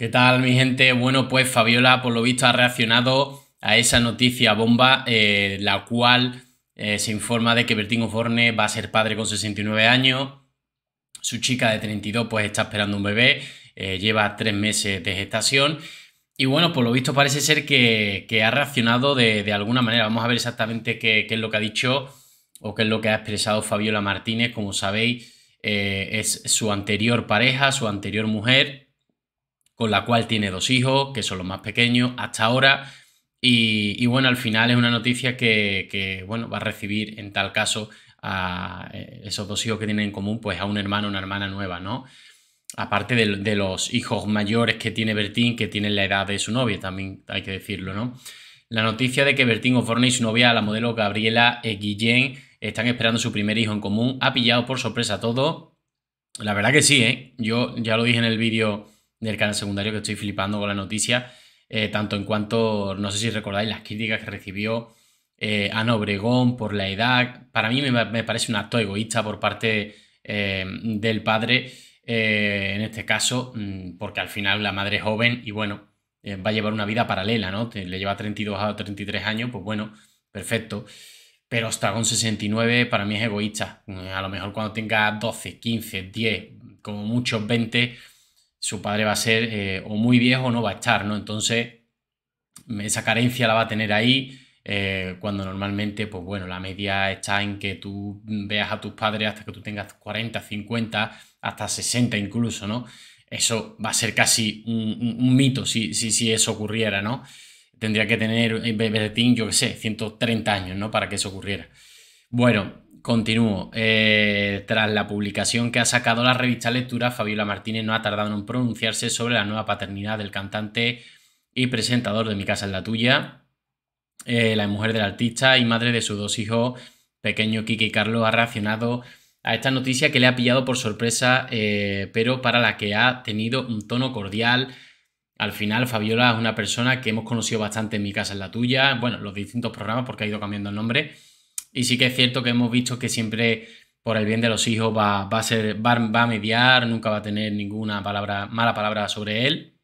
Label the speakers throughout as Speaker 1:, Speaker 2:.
Speaker 1: ¿Qué tal, mi gente? Bueno, pues Fabiola, por lo visto, ha reaccionado a esa noticia bomba, eh, la cual eh, se informa de que Bertín Oforne va a ser padre con 69 años. Su chica de 32, pues está esperando un bebé, eh, lleva tres meses de gestación. Y bueno, por lo visto parece ser que, ha reaccionado de, alguna manera. Vamos a ver exactamente qué, qué, es lo que ha dicho o qué es lo que ha expresado Fabiola Martínez. Como sabéis, es su anterior pareja, su anterior mujer con la cual tiene dos hijos, que son los más pequeños hasta ahora. Y, bueno, al final es una noticia que, bueno, va a recibir en tal caso a eh, esos dos hijos que tienen en común, pues a un hermano, una hermana nueva, ¿no? Aparte de, los hijos mayores que tiene Bertín, que tienen la edad de su novia, también hay que decirlo, ¿no? La noticia de que Bertín O'Forney y su novia, la modelo Gabriela e. Guillén, están esperando su primer hijo en común, ha pillado por sorpresa todo. La verdad que sí, ¿eh? Yo ya lo dije en el vídeo del canal secundario que estoy flipando con la noticia, eh, tanto en cuanto, no sé si recordáis las críticas que recibió eh, Ana Obregón por la edad. Para mí me, parece un acto egoísta por parte eh, del padre, eh, en este caso, mm, porque al final la madre es joven y bueno, va a llevar una vida paralela, ¿no? Le lleva 32 a 33 años, pues bueno, perfecto. Pero hasta 69 para mí es egoísta. Mm, a lo mejor cuando tenga 12, 15, 10, como muchos 20, su padre va a ser o muy viejo o no va a estar, ¿no? Entonces, esa carencia la va a tener ahí. cuando normalmente, pues bueno, la media está en que tú veas a tus padres hasta que tú tengas 40, 50, hasta 60 incluso, ¿no? Eso va a ser casi un, mito si, si, si, eso ocurriera, ¿no? Tendría que tener Bertín, yo qué sé, 130 años, ¿no? Para que eso ocurriera. Bueno, continúo. Eh, tras la publicación que ha sacado la revista Lectura, Fabiola Martínez no ha tardado en pronunciarse sobre la nueva paternidad del cantante y presentador de Mi casa es la tuya, eh, la mujer del artista y madre de sus dos hijos, pequeño Kiki y Carlos, ha reaccionado a esta noticia que le ha pillado por sorpresa, eh, pero para la que ha tenido un tono cordial. Al final, Fabiola es una persona que hemos conocido bastante en Mi casa es la tuya, bueno, los distintos programas porque ha ido cambiando el nombre y sí que es cierto que hemos visto que siempre por el bien de los hijos va, a ser, va, va, a mediar, nunca va a tener ninguna palabra, mala palabra sobre él,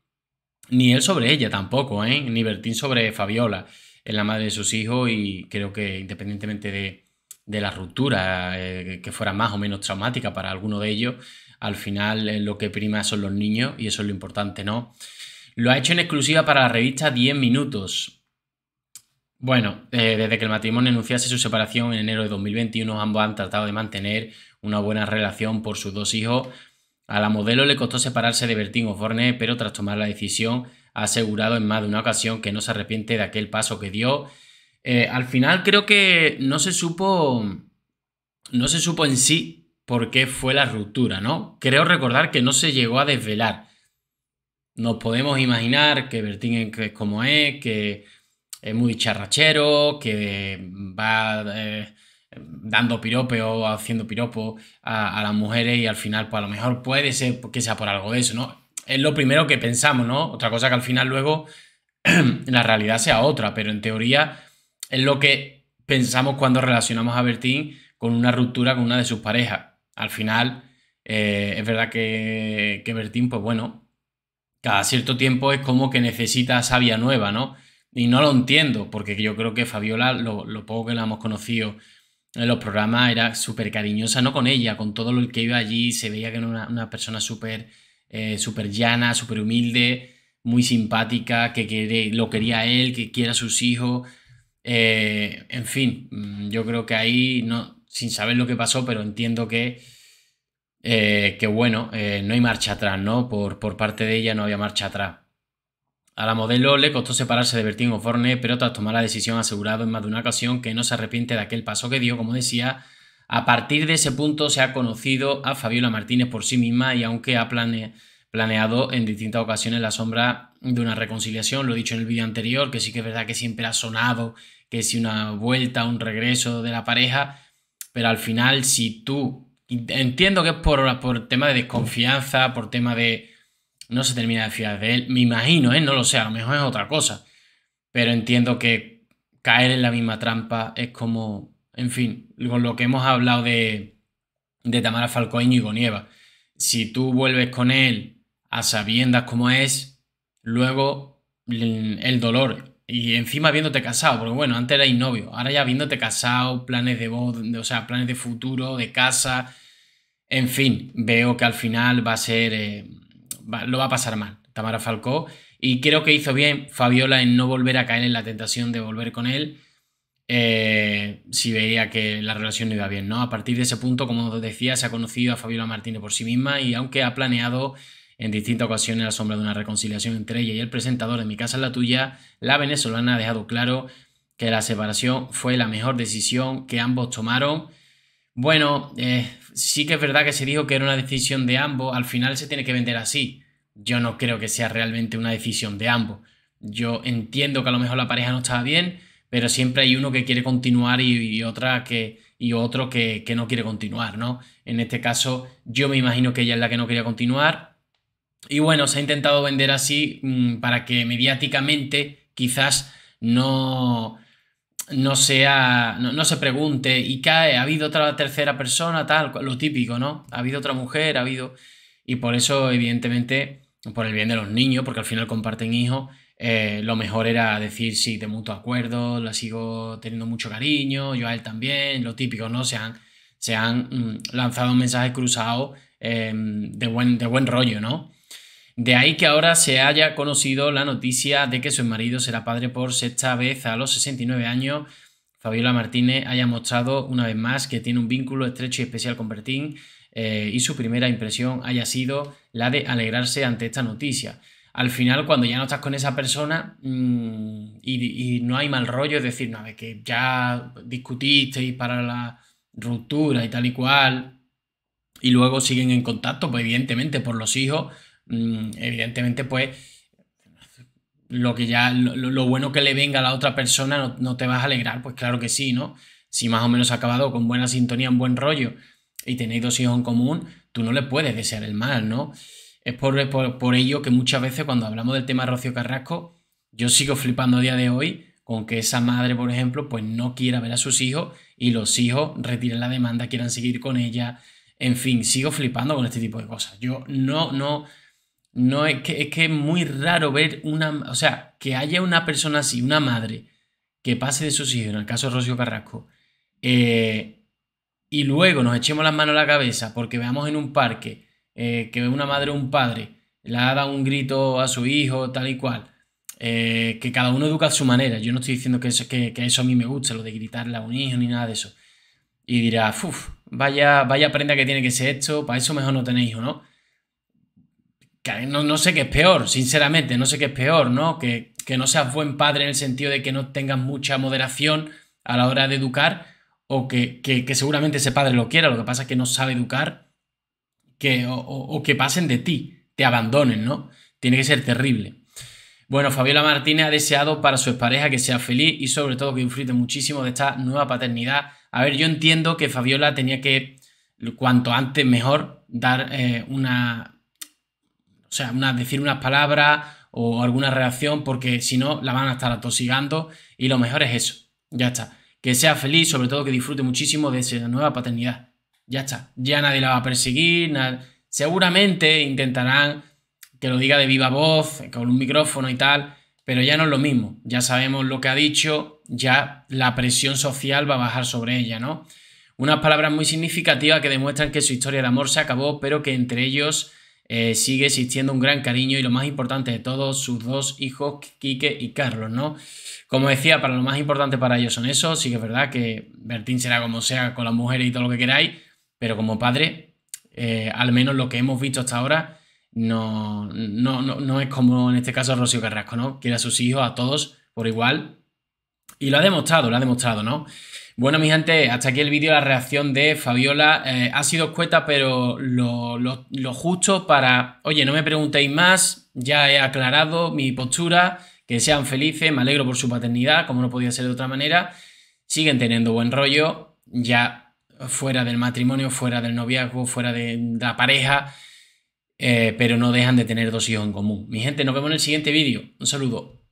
Speaker 1: ni él sobre ella tampoco, ¿eh? ni Bertín sobre Fabiola, es la madre de sus hijos y creo que independientemente de, la ruptura, eh, que fuera más o menos traumática para alguno de ellos, al final lo que prima son los niños y eso es lo importante, ¿no? Lo ha hecho en exclusiva para la revista 10 minutos. Bueno, eh, desde que el matrimonio anunciase su separación en enero de 2021, ambos han tratado de mantener una buena relación por sus dos hijos. A la modelo le costó separarse de Bertín Osborne, pero tras tomar la decisión ha asegurado en más de una ocasión que no se arrepiente de aquel paso que dio. Eh, al final creo que no se supo, no se supo en sí por qué fue la ruptura, ¿no? Creo recordar que no se llegó a desvelar. Nos podemos imaginar que Bertín es como es, que es eh, muy charrachero, que va eh, dando dando o haciendo piropo a, las mujeres y al final, pues a lo mejor puede ser que sea por algo de eso, ¿no? Es lo primero que pensamos, ¿no? Otra cosa que al final luego la realidad sea otra, pero en teoría es lo que pensamos cuando relacionamos a Bertín con una ruptura con una de sus parejas. Al final, eh, es verdad que, que Bertín, pues bueno, cada cierto tiempo es como que necesita sabia nueva, ¿no? Y no lo entiendo, porque yo creo que Fabiola, lo, poco que la hemos conocido en los programas, era súper cariñosa, no con ella, con todo lo que iba allí, se veía que era una, persona eh, súper llana, súper humilde, muy simpática, que quiere, lo quería él, que quiera a sus hijos. Eh, en fin, mm, yo creo que ahí, no, sin saber lo que pasó, pero entiendo que, eh, bueno, no hay marcha atrás, ¿no? Por, por parte de ella no había marcha atrás. A la modelo le costó separarse de Bertín Osborne, pero tras tomar la decisión asegurado en más de una ocasión que no se arrepiente de aquel paso que dio, como decía. A partir de ese punto se ha conocido a Fabiola Martínez por sí misma y aunque ha planeado en distintas ocasiones la sombra de una reconciliación, lo he dicho en el vídeo anterior, que sí que es verdad que siempre ha sonado que si una vuelta, un regreso de la pareja, pero al final si tú, entiendo que es por, por tema de desconfianza, por tema de no se termina de fiar de él. Me imagino, ¿eh? no lo sé, a lo mejor es otra cosa. Pero entiendo que caer en la misma trampa es como, en fin, con lo que hemos hablado de, Tamara Falcón y Gonieva. Si tú vuelves con él a sabiendas cómo es, luego el, dolor. Y encima viéndote casado, porque bueno, antes erais novio, ahora ya viéndote casado, planes de voz, o sea, planes de futuro, de casa, en fin, veo que al final va a ser... Eh, lo va a pasar mal, Tamara Falcó. Y creo que hizo bien Fabiola en no volver a caer en la tentación de volver con él. Eh, si veía que la relación no iba bien, ¿no? A partir de ese punto, como decía, se ha conocido a Fabiola Martínez por sí misma y aunque ha planeado en distintas ocasiones la sombra de una reconciliación entre ella y el presentador de Mi casa es la tuya, la venezolana ha dejado claro que la separación fue la mejor decisión que ambos tomaron bueno, eh, sí que es verdad que se dijo que era una decisión de ambos. Al final se tiene que vender así. Yo no creo que sea realmente una decisión de ambos. Yo entiendo que a lo mejor la pareja no estaba bien, pero siempre hay uno que quiere continuar y, otra que, y otro que, no quiere continuar, ¿no? En este caso, yo me imagino que ella es la que no quería continuar. Y bueno, se ha intentado vender así mm, para que mediáticamente quizás no, no sea, no, se pregunte y cae, ha habido otra tercera persona, tal, lo típico, ¿no? Ha habido otra mujer, ha habido... Y por eso, evidentemente, por el bien de los niños, porque al final comparten hijos, eh, lo mejor era decir, sí, de mutuo acuerdo, la sigo teniendo mucho cariño, yo a él también, lo típico, ¿no? Se han, se han mm, lanzado mensajes cruzados em, de, buen, de buen rollo, ¿no? De ahí que ahora se haya conocido la noticia de que su marido será padre por sexta vez a los 69 años. Fabiola Martínez haya mostrado una vez más que tiene un vínculo estrecho y especial con Bertín eh, y su primera impresión haya sido la de alegrarse ante esta noticia. Al final, cuando ya no estás con esa persona mm, y, no hay mal rollo, es decir, no, de que ya discutisteis para la ruptura y tal y cual, y luego siguen en contacto, pues evidentemente por los hijos, Mm, evidentemente, pues lo que ya lo, bueno que le venga a la otra persona no, te vas a alegrar, pues claro que sí, ¿no? Si más o menos ha acabado con buena sintonía, un buen rollo y tenéis dos hijos en común, tú no le puedes desear el mal, ¿no? Es por, por, ello que muchas veces cuando hablamos del tema Rocio Rocío Carrasco, yo sigo flipando a día de hoy con que esa madre, por ejemplo, pues no quiera ver a sus hijos y los hijos retiren la demanda, quieran seguir con ella. En fin, sigo flipando con este tipo de cosas. Yo no, no, no es que, es que muy raro ver una. O sea, que haya una persona así, una madre, que pase de sus hijos, en el caso de Rocío Carrasco, eh, y luego nos echemos las manos a la cabeza porque veamos en un parque eh, que que una madre o un padre le ha dado un grito a su hijo, tal y cual. Eh, que cada uno educa a su manera. Yo no estoy diciendo que eso, que, eso a mí me gusta lo de gritarle a un hijo ni nada de eso. Y dirá, uff, vaya, vaya prenda que tiene que ser esto, para eso mejor no tener hijo, ¿no? no, sé qué es peor, sinceramente, no sé qué es peor, ¿no? Que, no seas buen padre en el sentido de que no tengas mucha moderación a la hora de educar, o que, que, seguramente ese padre lo quiera, lo que pasa es que no sabe educar, que, o, que pasen de ti, te abandonen, ¿no? Tiene que ser terrible. Bueno, Fabiola Martínez ha deseado para su expareja que sea feliz y sobre todo que disfrute muchísimo de esta nueva paternidad. A ver, yo entiendo que Fabiola tenía que, cuanto antes mejor, dar eh, una, o sea, decir unas palabras o alguna reacción, porque si no, la van a estar atosigando y lo mejor es eso. Ya está. Que sea feliz, sobre todo que disfrute muchísimo de esa nueva paternidad. Ya está. Ya nadie la va a perseguir. Seguramente intentarán que lo diga de viva voz, con un micrófono y tal, pero ya no es lo mismo. Ya sabemos lo que ha dicho, ya la presión social va a bajar sobre ella, ¿no? Unas palabras muy significativas que demuestran que su historia de amor se acabó, pero que entre ellos eh, sigue existiendo un gran cariño y lo más importante de todos, sus dos hijos, Quique y Carlos, ¿no? Como decía, para lo más importante para ellos son esos, sí que es verdad que Bertín será como sea con las mujeres y todo lo que queráis, pero como padre, eh, al menos lo que hemos visto hasta ahora, no, no, no es como en este caso Rocío Carrasco, ¿no? Quiere a sus hijos, a todos, por igual. Y lo ha demostrado, lo ha demostrado, ¿no? Bueno, mi gente, hasta aquí el vídeo, la reacción de Fabiola. Eh, ha sido escueta, pero lo, lo, justo para, oye, no me preguntéis más, ya he aclarado mi postura, que sean felices, me alegro por su paternidad, como no podía ser de otra manera. Siguen teniendo buen rollo, ya fuera del matrimonio, fuera del noviazgo, fuera de la pareja, eh, pero no dejan de tener dos hijos en común. Mi gente, nos vemos en el siguiente vídeo. Un saludo.